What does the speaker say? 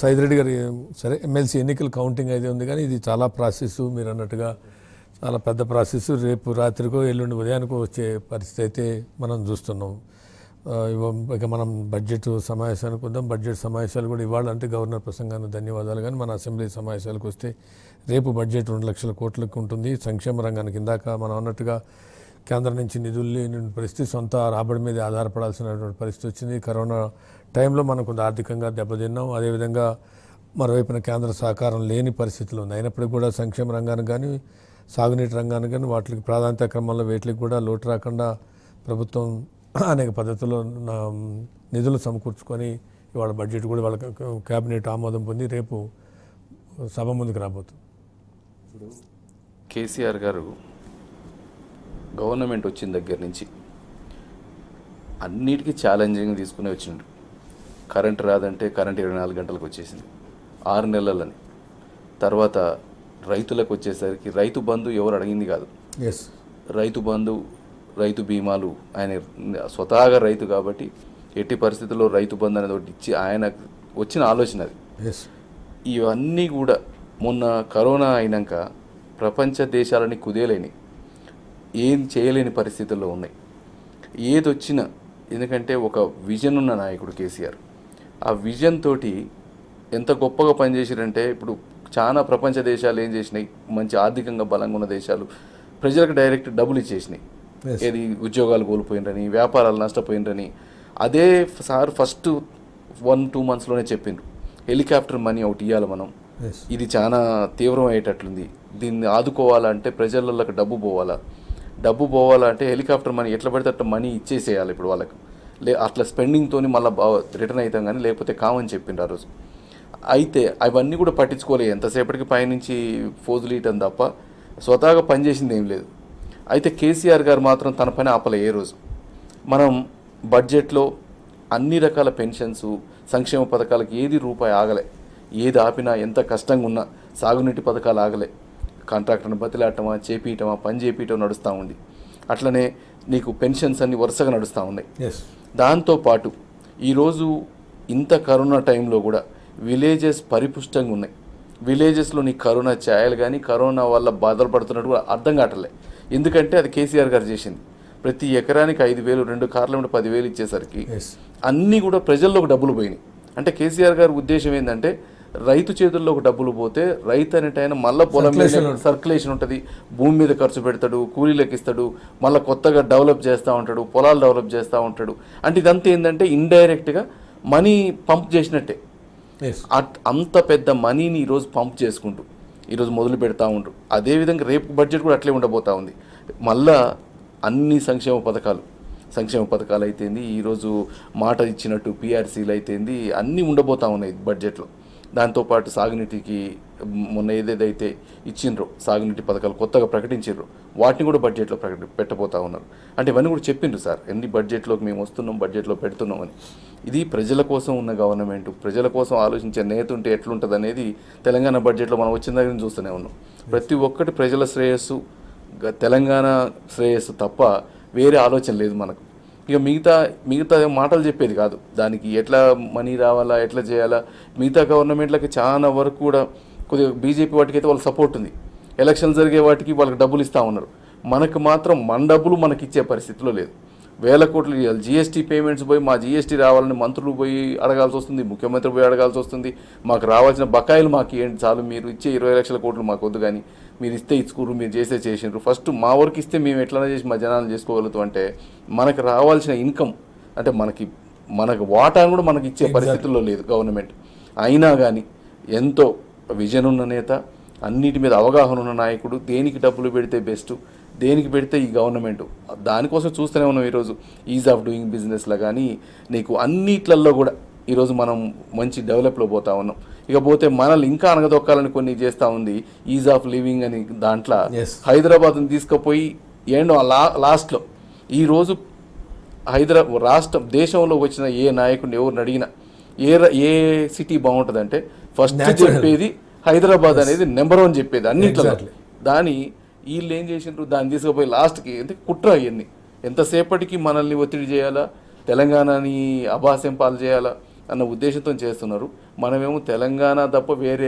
సైదిరెడ్డి గారు సరే ఎమ్మెల్సీ ఎన్నికల కౌంటింగ్ అయితే ఉంది కానీ ఇది చాలా ప్రాసెస్ మీరు అన్నట్టుగా చాలా పెద్ద ప్రాసెస్ రేపు రాత్రికో ఎల్లుండి ఉదయానికో వచ్చే పరిస్థితి అయితే మనం చూస్తున్నాం ఇక మనం బడ్జెట్ సమావేశానికి వద్దాం బడ్జెట్ సమావేశాలు కూడా ఇవాళ అంటే గవర్నర్ ప్రసంగానికి ధన్యవాదాలు కానీ మన అసెంబ్లీ సమావేశాలకు వస్తే రేపు బడ్జెట్ రెండు లక్షల కోట్లకు ఉంటుంది సంక్షేమ రంగానికి ఇందాక మనం అన్నట్టుగా కేంద్రం నుంచి నిధులు లేని పరిస్థితి సొంత రాబడి మీద ఆధారపడాల్సినటువంటి పరిస్థితి వచ్చింది కరోనా టైంలో మనం కొంత ఆర్థికంగా దెబ్బతిన్నాం అదేవిధంగా మరోవైపున కేంద్ర సహకారం లేని పరిస్థితులు ఉంది అయినప్పటికీ కూడా సంక్షేమ రంగాన్ని కానీ సాగునీటి రంగాన్ని కానీ వాటికి ప్రాధాన్యత క్రమంలో వీటికి కూడా లోటు రాకుండా ప్రభుత్వం అనేక పద్ధతుల్లో నిధులు సమకూర్చుకొని ఇవాళ బడ్జెట్ కూడా వాళ్ళ క్యాబినెట్ ఆమోదం పొంది రేపు సభ ముందుకు రాబోతుంది కేసీఆర్ గారు గవర్నమెంట్ వచ్చిన దగ్గర నుంచి అన్నిటికీ ఛాలెంజింగ్ తీసుకుని వచ్చిండు కరెంట్ రాదంటే కరెంట్ ఇరవై నాలుగు గంటలకు వచ్చేసింది ఆరు నెలలని తర్వాత రైతులకు వచ్చేసరికి రైతు బంధు ఎవరు అడిగింది కాదు రైతు బంధు రైతు బీమాలు ఆయన స్వతహాగా రైతు కాబట్టి ఎట్టి పరిస్థితుల్లో రైతు బంధు అనేది ఒకటి ఇచ్చి ఆయన వచ్చిన ఆలోచన అది ఇవన్నీ కూడా మొన్న కరోనా అయినాక ప్రపంచ దేశాలని కుదేలేని ఏం చేయలేని పరిస్థితుల్లో ఉన్నాయి ఏది వచ్చినా ఎందుకంటే ఒక విజన్ ఉన్న నాయకుడు కేసీఆర్ ఆ విజన్ తోటి ఎంత గొప్పగా పనిచేసారంటే ఇప్పుడు చాలా ప్రపంచ దేశాలు ఏం చేసినాయి మంచి ఆర్థికంగా బలంగా ఉన్న దేశాలు ప్రజలకు డైరెక్ట్ డబ్బులు ఇచ్చేసినాయి ఏది ఉద్యోగాలు కోల్పోయిండ్రని వ్యాపారాలు నష్టపోయినరని అదే సార్ ఫస్ట్ వన్ టూ మంత్స్లోనే చెప్పిండ్రు హెలికాప్టర్ మనీ ఒకటి ఇవ్వాలి మనం ఇది చాలా తీవ్రం అయ్యేటట్లుంది దీన్ని ఆదుకోవాలంటే ప్రజలకు డబ్బు పోవాలా డబ్బు పోవాలంటే హెలికాప్టర్ మనీ ఎట్లా పడితే అట్లా మనీ ఇచ్చేసేయాలి ఇప్పుడు వాళ్ళకి లే అట్లా స్పెండింగ్తో మళ్ళీ రిటర్న్ అవుతాం కానీ లేకపోతే కామని చెప్పిండ్రు ఆ రోజు అయితే అవన్నీ కూడా పట్టించుకోలేదు ఎంతసేపటికి పైనుంచి ఫోజులు ఇయటం తప్ప స్వతహాగా పనిచేసింది ఏం లేదు అయితే కేసీఆర్ గారు మాత్రం తన పని ఆపలే ఏ రోజు మనం బడ్జెట్లో అన్ని రకాల పెన్షన్స్ సంక్షేమ పథకాలకు ఏది రూపాయి ఆగలే ఏది ఆపినా ఎంత కష్టంగా ఉన్నా సాగునీటి పథకాలు ఆగలే కాంట్రాక్టర్ని బతిలాటమా చేపియటమా పని చేపియటం నడుస్తూ ఉంది అట్లనే నీకు పెన్షన్స్ అన్ని వరుసగా నడుస్తూ ఉన్నాయి దాంతోపాటు ఈరోజు ఇంత కరోనా టైంలో కూడా విలేజెస్ పరిపుష్టంగా ఉన్నాయి విలేజెస్లో నీ కరోనా ఛాయలు కానీ కరోనా వల్ల బాధలు పడుతున్నట్టు కూడా అర్థం కావట్లే ఎందుకంటే అది కేసీఆర్ గారు చేసింది ప్రతి ఎకరానికి ఐదు వేలు రెండు కార్ల మీద పదివేలు ఇచ్చేసరికి అన్నీ కూడా ప్రజల్లోకి డబ్బులు పోయినాయి అంటే కేసీఆర్ గారి ఉద్దేశం ఏంటంటే రైతు చేతుల్లో ఒక డబ్బులు పోతే రైతు అనేటైన మళ్ళీ పొలం మీద సర్క్యులేషన్ ఉంటుంది భూమి మీద ఖర్చు పెడతాడు కూలీలకు ఇస్తాడు మళ్ళీ కొత్తగా డెవలప్ చేస్తూ ఉంటాడు పొలాలు డెవలప్ చేస్తూ ఉంటాడు అంటే ఇదంతా ఏంటంటే ఇండైరెక్ట్గా మనీ పంప్ చేసినట్టే అంత పెద్ద మనీని ఈరోజు పంప్ చేసుకుంటూ ఈరోజు మొదలు పెడతా ఉండు అదేవిధంగా రేపు బడ్జెట్ కూడా అట్లే ఉండబోతూ ఉంది మళ్ళా అన్ని సంక్షేమ పథకాలు సంక్షేమ పథకాలు అయితేంది ఈరోజు మాట ఇచ్చినట్టు పీఆర్సీలు అయితేంది అన్నీ ఉండబోతూ ఉన్నాయి బడ్జెట్లో దాంతోపాటు సాగునీటికి మొన్న ఏదేదైతే ఇచ్చిండ్రో సాగునీటి పథకాలు కొత్తగా ప్రకటించారు వాటిని కూడా బడ్జెట్లో ప్రకటి పెట్టబోతా ఉన్నారు అంటే ఇవన్నీ కూడా చెప్పిండ్రు సార్ ఎన్ని బడ్జెట్లోకి మేము వస్తున్నాం బడ్జెట్లో పెడుతున్నాం అని ఇది ప్రజల కోసం ఉన్న గవర్నమెంట్ ప్రజల కోసం ఆలోచించే నేత ఉంటే ఎట్లుంటుంది అనేది తెలంగాణ బడ్జెట్లో మనం వచ్చిన దగ్గర చూస్తూనే ఉన్నాం ప్రతి ఒక్కటి ప్రజల శ్రేయస్సు తెలంగాణ శ్రేయస్సు తప్ప వేరే ఆలోచన లేదు మనకు ఇక మిగతా మిగతా మాటలు చెప్పేది కాదు దానికి ఎట్లా మనీ రావాలా ఎట్లా చేయాలా మిగతా గవర్నమెంట్లకి చాలా వరకు కూడా కొద్దిగా బీజేపీ వాటికి అయితే వాళ్ళు సపోర్ట్ ఉంది ఎలక్షన్ జరిగే వాటికి వాళ్ళకి డబ్బులు ఇస్తూ ఉన్నారు మనకు మాత్రం మన డబ్బులు మనకి ఇచ్చే పరిస్థితిలో లేదు వేల కోట్లు ఇవ్వాలి జిఎస్టీ పేమెంట్స్ పోయి మా జిఎస్టీ రావాలని మంత్రులు పోయి అడగాల్సి వస్తుంది ముఖ్యమంత్రి పోయి అడగాల్సి వస్తుంది మాకు రావాల్సిన బకాయిలు మాకు ఏంటి చాలు మీరు ఇచ్చే ఇరవై లక్షల కోట్లు మాకు వద్దు కానీ మీరు ఇస్తే ఇచ్చుకోరు మీరు చేస్తే చేసినారు ఫస్ట్ మా వరకు ఇస్తే మేము ఎట్లా చేసి మా జనాలు చేసుకోగలుగుతాం అంటే మనకు రావాల్సిన ఇన్కమ్ అంటే మనకి మనకు వాటాను కూడా మనకి ఇచ్చే పరిస్థితుల్లో లేదు గవర్నమెంట్ అయినా కానీ ఎంతో విజన్ ఉన్న నేత అన్నిటి మీద అవగాహన ఉన్న నాయకుడు దేనికి డబ్బులు పెడితే బెస్ట్ దేనికి పెడితే ఈ గవర్నమెంట్ దానికోసం చూస్తూనే ఉన్నాం ఈరోజు ఈజ్ ఆఫ్ డూయింగ్ బిజినెస్లో కానీ నీకు అన్నిట్లల్లో కూడా ఈరోజు మనం మంచి డెవలప్లో పోతా ఉన్నాం ఇకపోతే మనల్ని ఇంకా అనగదొక్కాలని కొన్ని చేస్తూ ఉంది ఈజ్ ఆఫ్ లివింగ్ అని దాంట్లో హైదరాబాద్ని తీసుకుపోయి ఏండో లా లాస్ట్లో ఈరోజు హైదరాబాద్ రాష్ట్రం దేశంలో వచ్చిన ఏ నాయకుడిని ఎవరిని అడిగినా ఏ ఏ సిటీ బాగుంటుందంటే ఫస్ట్ చెప్పేది హైదరాబాద్ అనేది నెంబర్ వన్ చెప్పేది అన్నింటిలో దాని వీళ్ళు ఏం చేసిండ్రు దాన్ని తీసుకుపోయి లాస్ట్కి అంటే కుట్ర అవన్నీ ఎంతసేపటికి మనల్ని ఒత్తిడి చేయాలా తెలంగాణని అభాస్యం పాలు చేయాలా అన్న ఉద్దేశంతో చేస్తున్నారు మనమేమో తెలంగాణ తప్ప వేరే